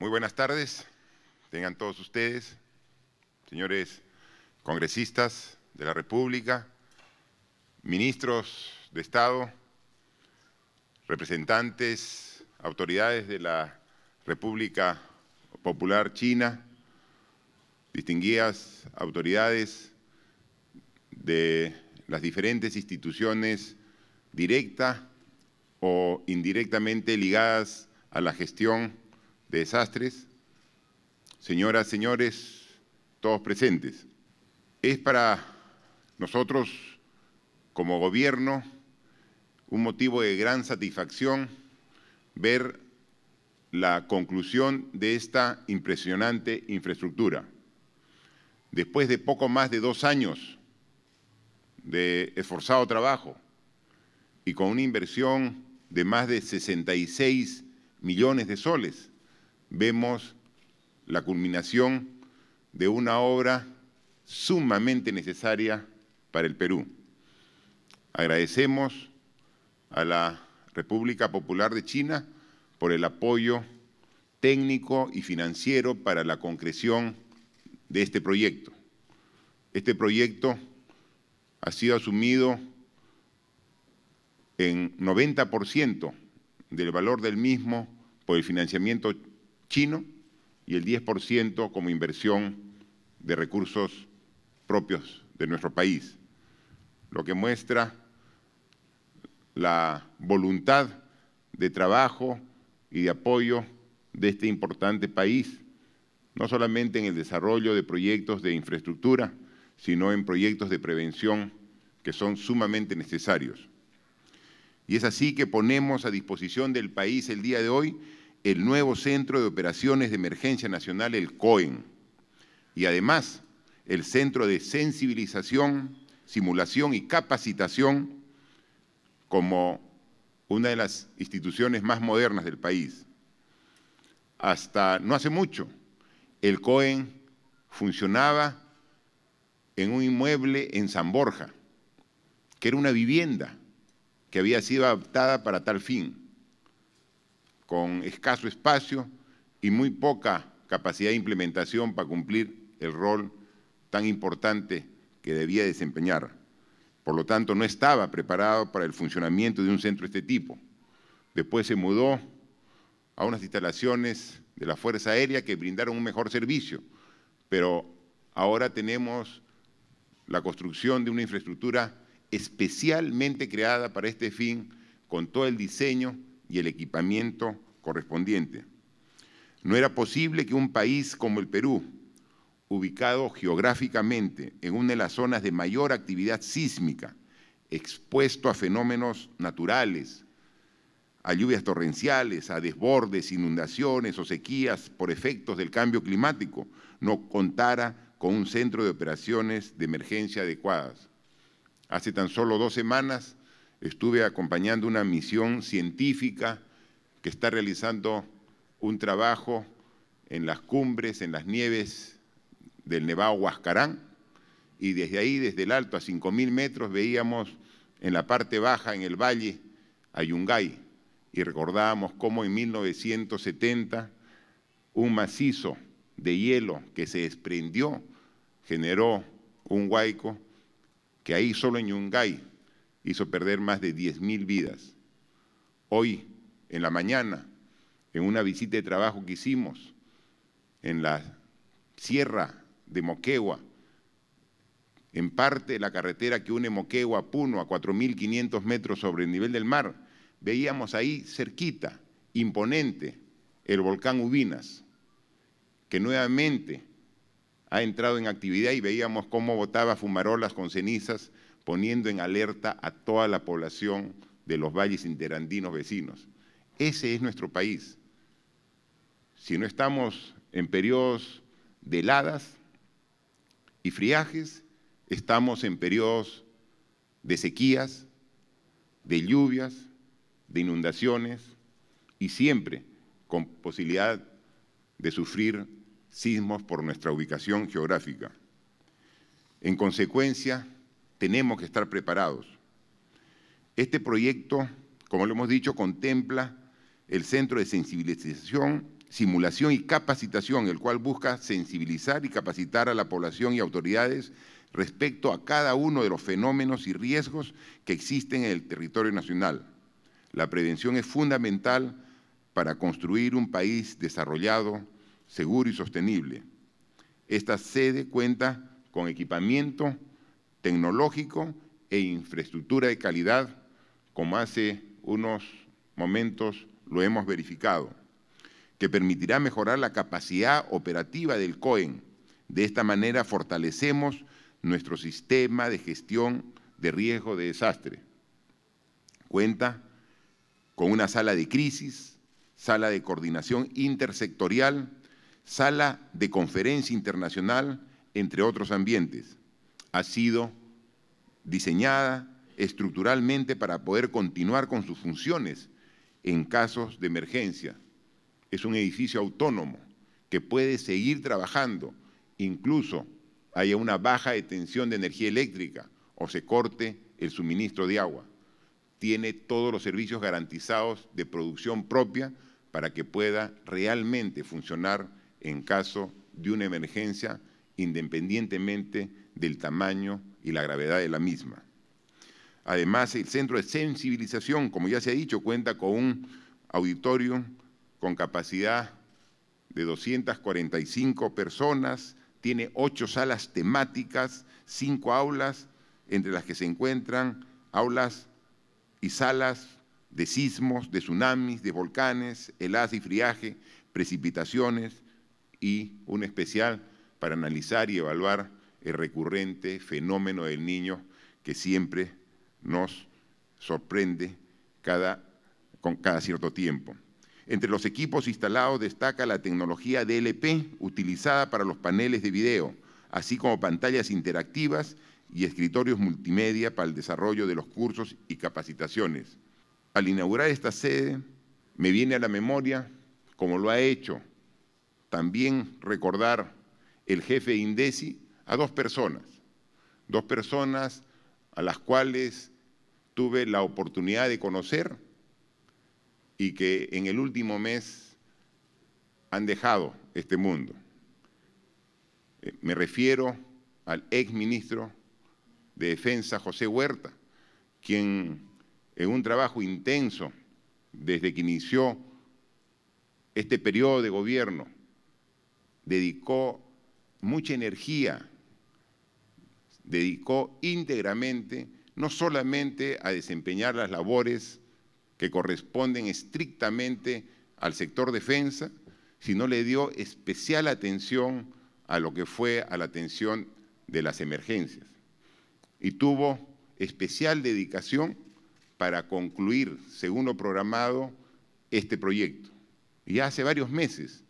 Muy buenas tardes, tengan todos ustedes, señores congresistas de la República, ministros de Estado, representantes, autoridades de la República Popular China, distinguidas autoridades de las diferentes instituciones directa o indirectamente ligadas a la gestión de desastres, señoras, señores, todos presentes. Es para nosotros, como gobierno, un motivo de gran satisfacción ver la conclusión de esta impresionante infraestructura. Después de poco más de dos años de esforzado trabajo y con una inversión de más de 66 millones de soles, vemos la culminación de una obra sumamente necesaria para el Perú. Agradecemos a la República Popular de China por el apoyo técnico y financiero para la concreción de este proyecto. Este proyecto ha sido asumido en 90% del valor del mismo por el financiamiento chino y el 10% como inversión de recursos propios de nuestro país, lo que muestra la voluntad de trabajo y de apoyo de este importante país, no solamente en el desarrollo de proyectos de infraestructura, sino en proyectos de prevención que son sumamente necesarios. Y es así que ponemos a disposición del país el día de hoy el nuevo Centro de Operaciones de Emergencia Nacional, el COEN, y además el Centro de Sensibilización, Simulación y Capacitación como una de las instituciones más modernas del país. Hasta no hace mucho, el COEN funcionaba en un inmueble en San Borja, que era una vivienda que había sido adaptada para tal fin con escaso espacio y muy poca capacidad de implementación para cumplir el rol tan importante que debía desempeñar. Por lo tanto, no estaba preparado para el funcionamiento de un centro de este tipo. Después se mudó a unas instalaciones de la Fuerza Aérea que brindaron un mejor servicio, pero ahora tenemos la construcción de una infraestructura especialmente creada para este fin, con todo el diseño y el equipamiento correspondiente. No era posible que un país como el Perú, ubicado geográficamente en una de las zonas de mayor actividad sísmica, expuesto a fenómenos naturales, a lluvias torrenciales, a desbordes, inundaciones o sequías por efectos del cambio climático, no contara con un centro de operaciones de emergencia adecuadas. Hace tan solo dos semanas, estuve acompañando una misión científica que está realizando un trabajo en las cumbres, en las nieves del Nevado Huascarán, y desde ahí, desde el alto, a 5.000 metros, veíamos en la parte baja, en el valle, a Yungay, y recordábamos cómo en 1970 un macizo de hielo que se desprendió generó un huaico que ahí solo en Yungay hizo perder más de 10.000 vidas. Hoy, en la mañana, en una visita de trabajo que hicimos en la sierra de Moquegua, en parte la carretera que une Moquegua a Puno a 4.500 metros sobre el nivel del mar, veíamos ahí cerquita, imponente, el volcán Ubinas, que nuevamente ha entrado en actividad y veíamos cómo botaba fumarolas con cenizas poniendo en alerta a toda la población de los valles interandinos vecinos. Ese es nuestro país. Si no estamos en periodos de heladas y friajes, estamos en periodos de sequías, de lluvias, de inundaciones y siempre con posibilidad de sufrir sismos por nuestra ubicación geográfica. En consecuencia, tenemos que estar preparados. Este proyecto, como lo hemos dicho, contempla el Centro de Sensibilización, Simulación y Capacitación, el cual busca sensibilizar y capacitar a la población y autoridades respecto a cada uno de los fenómenos y riesgos que existen en el territorio nacional. La prevención es fundamental para construir un país desarrollado, seguro y sostenible. Esta sede cuenta con equipamiento tecnológico e infraestructura de calidad, como hace unos momentos lo hemos verificado, que permitirá mejorar la capacidad operativa del COEN. De esta manera fortalecemos nuestro sistema de gestión de riesgo de desastre. Cuenta con una sala de crisis, sala de coordinación intersectorial, sala de conferencia internacional, entre otros ambientes ha sido diseñada estructuralmente para poder continuar con sus funciones en casos de emergencia. Es un edificio autónomo que puede seguir trabajando, incluso haya una baja de tensión de energía eléctrica o se corte el suministro de agua. Tiene todos los servicios garantizados de producción propia para que pueda realmente funcionar en caso de una emergencia independientemente del tamaño y la gravedad de la misma. Además, el centro de sensibilización, como ya se ha dicho, cuenta con un auditorio con capacidad de 245 personas, tiene ocho salas temáticas, cinco aulas, entre las que se encuentran aulas y salas de sismos, de tsunamis, de volcanes, heladas y friaje, precipitaciones y un especial para analizar y evaluar el recurrente fenómeno del niño que siempre nos sorprende cada, con cada cierto tiempo. Entre los equipos instalados destaca la tecnología DLP utilizada para los paneles de video, así como pantallas interactivas y escritorios multimedia para el desarrollo de los cursos y capacitaciones. Al inaugurar esta sede, me viene a la memoria, como lo ha hecho, también recordar el jefe de INDECI, a dos personas, dos personas a las cuales tuve la oportunidad de conocer y que en el último mes han dejado este mundo. Eh, me refiero al ex ministro de Defensa José Huerta, quien en un trabajo intenso desde que inició este periodo de gobierno dedicó mucha energía dedicó íntegramente no solamente a desempeñar las labores que corresponden estrictamente al sector defensa, sino le dio especial atención a lo que fue a la atención de las emergencias. Y tuvo especial dedicación para concluir, según lo programado, este proyecto. Y hace varios meses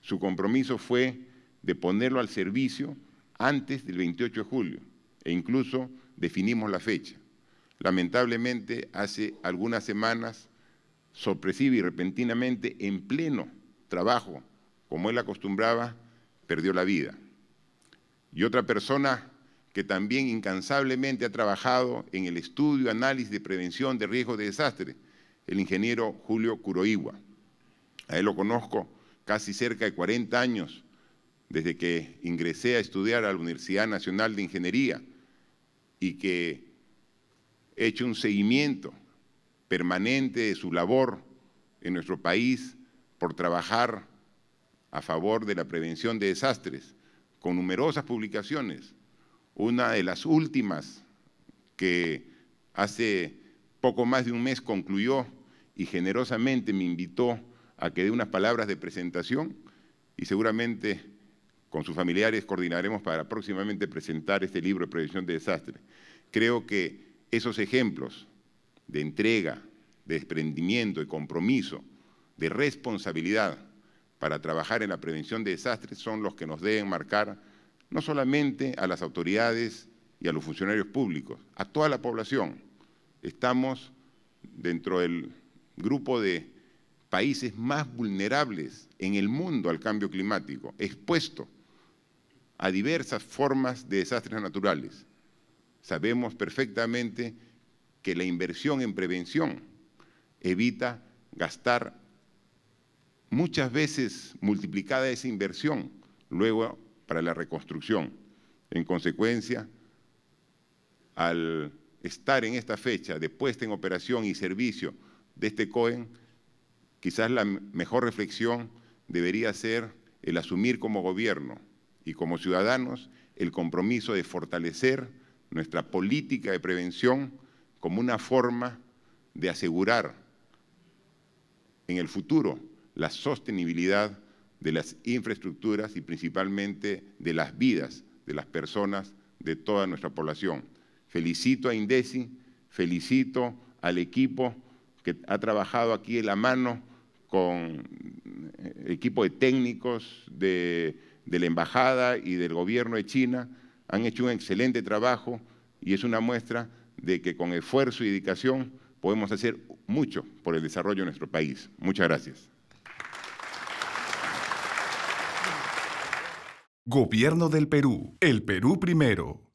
su compromiso fue de ponerlo al servicio antes del 28 de julio e incluso definimos la fecha. Lamentablemente, hace algunas semanas, sorpresiva y repentinamente, en pleno trabajo, como él acostumbraba, perdió la vida. Y otra persona que también incansablemente ha trabajado en el estudio, análisis de prevención de riesgos de desastre, el ingeniero Julio Curoigua. A él lo conozco casi cerca de 40 años desde que ingresé a estudiar a la Universidad Nacional de Ingeniería y que he hecho un seguimiento permanente de su labor en nuestro país por trabajar a favor de la prevención de desastres, con numerosas publicaciones. Una de las últimas que hace poco más de un mes concluyó y generosamente me invitó a que dé unas palabras de presentación y seguramente con sus familiares coordinaremos para próximamente presentar este libro de prevención de desastres. Creo que esos ejemplos de entrega, de desprendimiento, de compromiso, de responsabilidad para trabajar en la prevención de desastres son los que nos deben marcar no solamente a las autoridades y a los funcionarios públicos, a toda la población. Estamos dentro del grupo de países más vulnerables en el mundo al cambio climático, expuesto a diversas formas de desastres naturales. Sabemos perfectamente que la inversión en prevención evita gastar muchas veces multiplicada esa inversión luego para la reconstrucción. En consecuencia, al estar en esta fecha de puesta en operación y servicio de este COEN, quizás la mejor reflexión debería ser el asumir como gobierno y como ciudadanos el compromiso de fortalecer nuestra política de prevención como una forma de asegurar en el futuro la sostenibilidad de las infraestructuras y principalmente de las vidas de las personas de toda nuestra población. Felicito a INDECI, felicito al equipo que ha trabajado aquí de la mano con eh, equipo de técnicos, de de la Embajada y del Gobierno de China han hecho un excelente trabajo y es una muestra de que con esfuerzo y dedicación podemos hacer mucho por el desarrollo de nuestro país. Muchas gracias. Gobierno del Perú. El Perú primero.